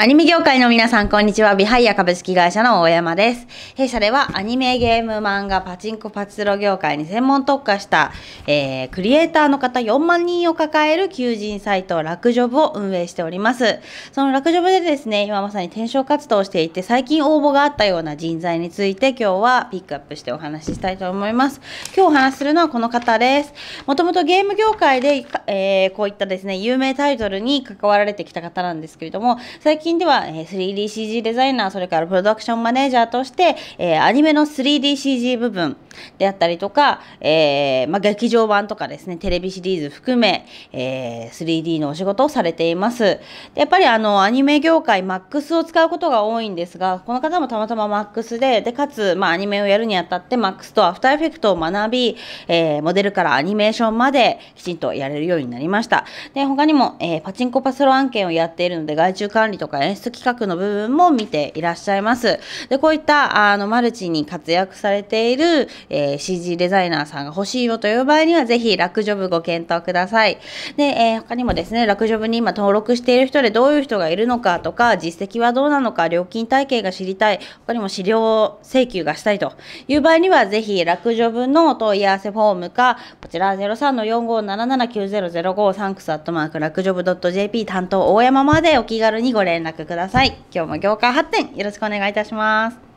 アニメ業界の皆さん、こんにちは。ビハイア株式会社の大山です。弊社ではアニメ、ゲーム、漫画、パチンコ、パチスロ業界に専門特化した、えー、クリエイターの方4万人を抱える求人サイト、ラクジョブを運営しております。そのラクジョブでですね、今まさに転職活動をしていて、最近応募があったような人材について、今日はピックアップしてお話ししたいと思います。今日お話しするのはこの方です。もともとゲーム業界で、えー、こういったですね、有名タイトルに関わられてきた方なんですけれども、最近近では 3DCG デザイナー、それからプロダクションマネージャーとして、アニメの 3DCG 部分、であったりとか、えー、まあ、劇場版とかですね、テレビシリーズ含め、えー、3D のお仕事をされています。でやっぱりあの、アニメ業界、MAX を使うことが多いんですが、この方もたまたま MAX で、で、かつ、まあ、アニメをやるにあたって MAX とアフターエフェクトを学び、えー、モデルからアニメーションまできちんとやれるようになりました。で、他にも、えー、パチンコパスロ案件をやっているので、外注管理とか演出企画の部分も見ていらっしゃいます。で、こういった、あの、マルチに活躍されている、えー、CG デザイナーさんが欲しいよという場合には、ぜひ、楽ジョブご検討ください。で、えー、他にもですね、楽ジョブに今登録している人でどういう人がいるのかとか、実績はどうなのか、料金体系が知りたい、他にも資料請求がしたいという場合には、ぜひ、楽ジョブの問い合わせフォームか、こちら03-45779005サンクスアットマーク楽ジョブ .jp 担当大山までお気軽にご連絡ください。今日も業界発展よろしくお願いいたします。